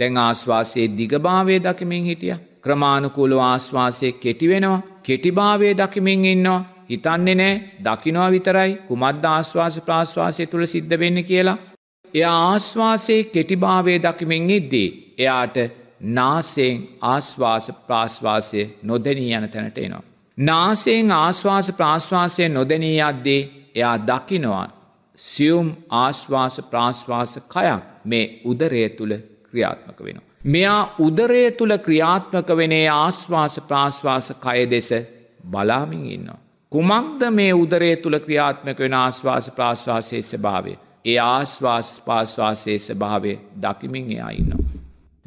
දැන් ආශ්වාසයේ දිගභාවය දකිමින් හිටිය. ක්‍රමාණුකූල ආශ්වාසය කෙටිවෙනවා. කෙටිභාවය දකිමින් ඉන්නවා. හිතන්නේ නෑ දකිනවා විතරයි කුමද්ද ආශ්වාස ප්‍රාශ්වාසය තුළ සිද්ධ වෙන්න කියලා. එයා ආශ්වාසයේ කෙටිභාවය දකිමින් ඉද්දී. එයාට නාසයෙන් ආශ්වාස ප්‍රාශ්වාසය නොදැනී යන තැනට එනවා. නාසයෙන් ආශ්වාස ප්‍රාශ්වාසය නොදැනී අද්දී එයා දකිනවා. සියුම් ආශ්වාස ප්‍රාශ්වාස කයක් මේ උදරය තුළ ක්‍රියාත්මක වෙනවා. මෙයා උදරය තුළ ක්‍රියාත්මක වෙනේ ආස්වාස ප්‍රාශ්වාස කය දෙස බලාමින් ඉන්නවා. කුමක්ද මේ උදරය තුළ ක්‍රියාත්මක වෙන ආස්වාස ප්‍රාශ්වාසයේ ස්භාවය. ඒ ආස්වාස පාස්වාසයේ ස්භාවය දකිමින් එයා ඉන්නවා.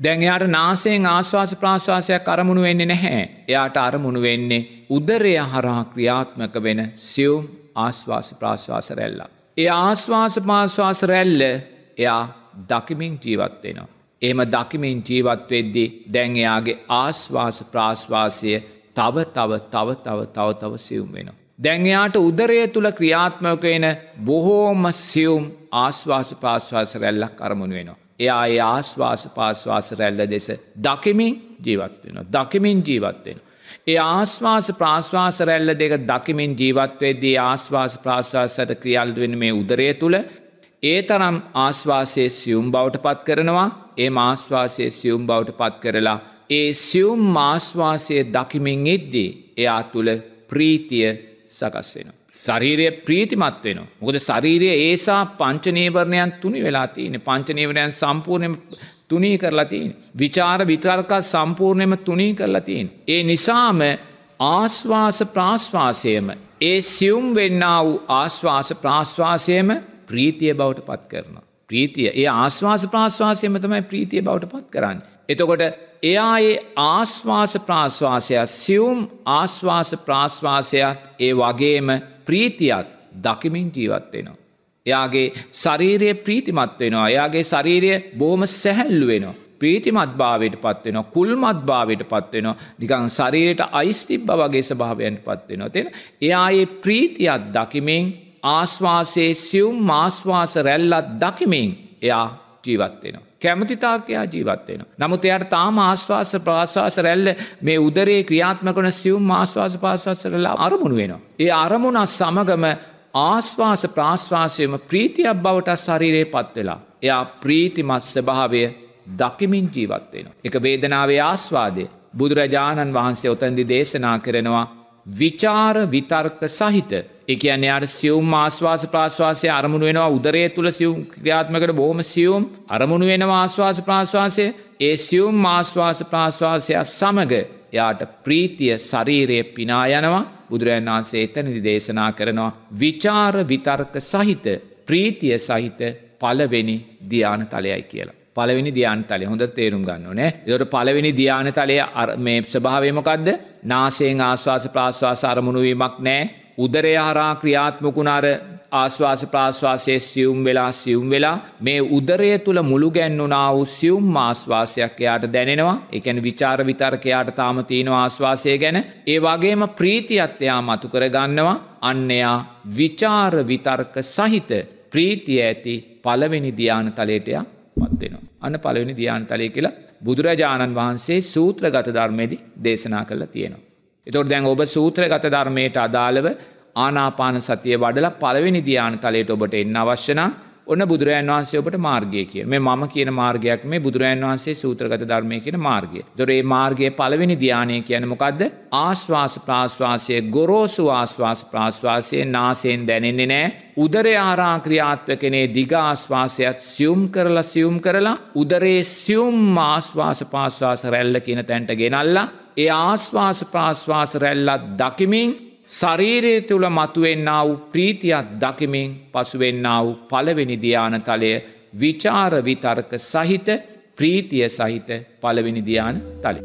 දැන් එයාට නාසයෙන් ආශ්වාස ප්‍රාශ්වාසයක් අරමුණු වෙන්නේ නැහැ. එයාට අරමුණු වෙන්නේ උදරය හරහා ක්‍රියාත්මක වෙන සියුම් ආශ්වාස ප්‍රාශ්වාස රැල්ලා. ඒ ආශ්වාස පාශ්වාස රැල්ල එයා දකිමින් ජීවත් වෙනවා. එම දකිමින් ජීවත් වෙද්දී දැන් එයාගේ ආස්වාස ප්‍රාශ්වාසය තව තව තව තව තව තව සියුම් වෙනවා. දැන් එයාට උදරය තුළ ක්‍රියාත්මක වෙන බොහෝම සියුම් ආස්වාස පාස්වාස රැල්ලක් අරමුණු වෙනවා. එයා ඒ ආස්වාස පාස්වාස රැල්ල දෙස දකිමින් ජීවත් වෙනවා. දකිමින් ජීවත් වෙනවා. ඒ ආස්වාස ප්‍රාශ්වාස රැල්ල දෙක දකිමින් ජීවත්වේදී ආස්වාස ප්‍රාශ්වාසට ක්‍රියල් වෙන මේ උදරය තුළ ඒ තරම් ආශ්වාසය සියුම් බවට පත් කරනවා ඒ මාස්වාසය සියුම් බවට පත් කරලා ඒ සියුම් මාස්වාසය දකිමින් ඉද්දී එයා තුළ ප්‍රීතිය සකස් වෙන. ශරීරය ප්‍රීතිමත් වෙන. මොකද ශරීරය ඒසා පංචනීවරණයන් තුනි වෙලා තියෙන පංචනීවරණයන් සම්පූර්ණයම තුනී කරලා තියෙන. විචාර විතර්කා සම්පූර්ණයම තුනී කරලා තියෙන. ඒ නිසාම ආස්වාස ප්‍රාශ්වාසයම ඒ සියුම් වෙන්නා වූ ආශ්වාස ප්‍රාශ්වාසයම ප්‍රීතිය බවට පත් කරනවා. ප්‍රීතිය ඒ ආශ්වාස ප්‍රාශ්වාසයම තමයි ප්‍රීතිය බවට පත් කරන්න. එතකොට එයා ඒ ආශ්වාස ප්‍රාශ්වාසයක් සියුම් ආශ්වාස ප්‍රාශ්වාසයක් ඒ වගේම ප්‍රීතියක් දකිමින් ජීවත් වෙනවා. එයාගේ ශරීරය ප්‍රීතිමත් වෙනවා. එයාගේ ශරීරය බොහොම සැහැල්ලු වෙනවා. ප්‍රීතිමත් භාවයට පත්වෙන කුල්මත් භාවයට පත්වෙන නිකං ශරීරයට අයිස්තිබ්බ වගේ ස්භාවයන්ට පත්වෙනවා. තිෙන එයායේ ප්‍රීතියත් දකිමින් ආශ්වාසයේ සියුම් මාස්වාස රැල්ලත් දකිමින් එයා ජීවත්වෙනවා. කැමතිතාකයා ජීවත්වෙන. නමුත් එයට තාම ආශ්වාස ප්‍රාශවාස රැල්ල මේ උදරේ ක්‍රියාත්මකන සියුම් ආශ්වාස පාශවසරලා අරමුණ වෙනවා. ඒ අරමුණක් සමගම ආශ්වාස ප්‍රාශ්වාසයම ප්‍රීතියක් බවට ශරීරයේ පත්වෙලා. එයා ප්‍රීතිමස් ස්භාවය දකිමින් ජීවත්වෙන. එක වේදනාවේ ආස්වාදය බුදුරජාණන් වහන්සේ ඔතන්දි දේශනා කරනවා. විචාර විතර්ක සහිත එකයන්නේ අර සියුම් ආස්වාස ප්‍රාශ්වාසය අරමුණ වෙනවා උදරය තුළ සියුම් ක්‍රියාත්මකට බොහොම සියුම් අරමුණු වෙන ආස්වාස ප්‍රාශ්වාසය ඒ සියුම් ආස්වාස ප්‍රාශ්වාසයක් සමඟ එයාට ප්‍රීතිය ශරීරය පිනා යනවා බුදුරජන් වහන්සේ එතනදි දේශනා කරනවා විචාර විතර්ක සහිත ප්‍රීතිය සහිත පලවෙනි ධ්‍යාන තලයයි කියලා. පලවෙනි ධ්‍යාන තලය හොඳ තේරුම් ගන්න නෑ යොට පලවෙනි ධ්‍යාන තලය මේ ස්භාවමකක්ද නාසයෙන් ආශවාස ප්‍රාශ්වාස අරමුණුවීමක් නෑ උදරය හරා ක්‍රියාත්මකුණාර ආශ්වාස ප්‍රාශ්වාසය සියුම් වෙලා සියුම් වෙලා මේ උදරය තුළ මුළු ගැන්වුනාව සියුම් මාස්වාසයක් එයාට දැනෙනවා එකැන විචාර විතර්කයාට තාම තියෙන ආශ්වාසය ගැන ඒ වගේම ප්‍රීතියත්වයා මතු කරගන්නවා අන්නයා විචාර විතර්ක සහිත ප්‍රීතිය ඇති පළවෙනි ධ්‍යාන තලයටයා පත්වෙනවා. අන්න පළවෙනි ධ්‍යාන තලය කියලා බුදුරජාණන් වහන්සේ සූත්‍රගත ධර්මයේදී දේශනා කරලා තියෙනවා. එතොට දැන් ඔබ සූත්‍රගත ධර්මයට අදාළව ආනාපාන සතිය වඩලා පළවෙනි ධ්‍යාන තලයට ඔබට එන්න අවශ්‍යන ඔන්න බුදුරජන් වහන්සේ ඔබට මාර්ගය කිය මේ මම කියන මාර්ගයක් මේ බුදුරජන් වහන්සේ සූත්‍රගත ධර්මය කියන මාර්ගය දොරේ මාර්ගය පළවෙනි ධ්‍යානය කියන මොකක්ද ආශ්වාස ප්‍රාශ්වාසය ගොරෝසු ආශ්වාස ප්‍රාශ්වාසය නාසයෙන් දැනෙන්නේ නෑ උදරය හරා ක්‍රියාත්වකනේ දිග ආශ්වාසයත් සියුම් කරලා සියුම් කරලා උදරේ සියුම් ආශ්වාස පාශ්වාස රැල්ල කියන තැන්ට ගෙනල්ලා ඒ ආස්වාස ප්‍රාශ්වාස රැල්ලත් දකිමින් ශරීරය තුළ මතුවෙන්නාව ප්‍රීතියක් දකිමින් පසුවෙන්නාව පළවෙනි ධ්‍යානතලය විචාර විතර්ක සහිත ප්‍රීතිය සහිත පළවෙනි ධ්‍යාන තලි.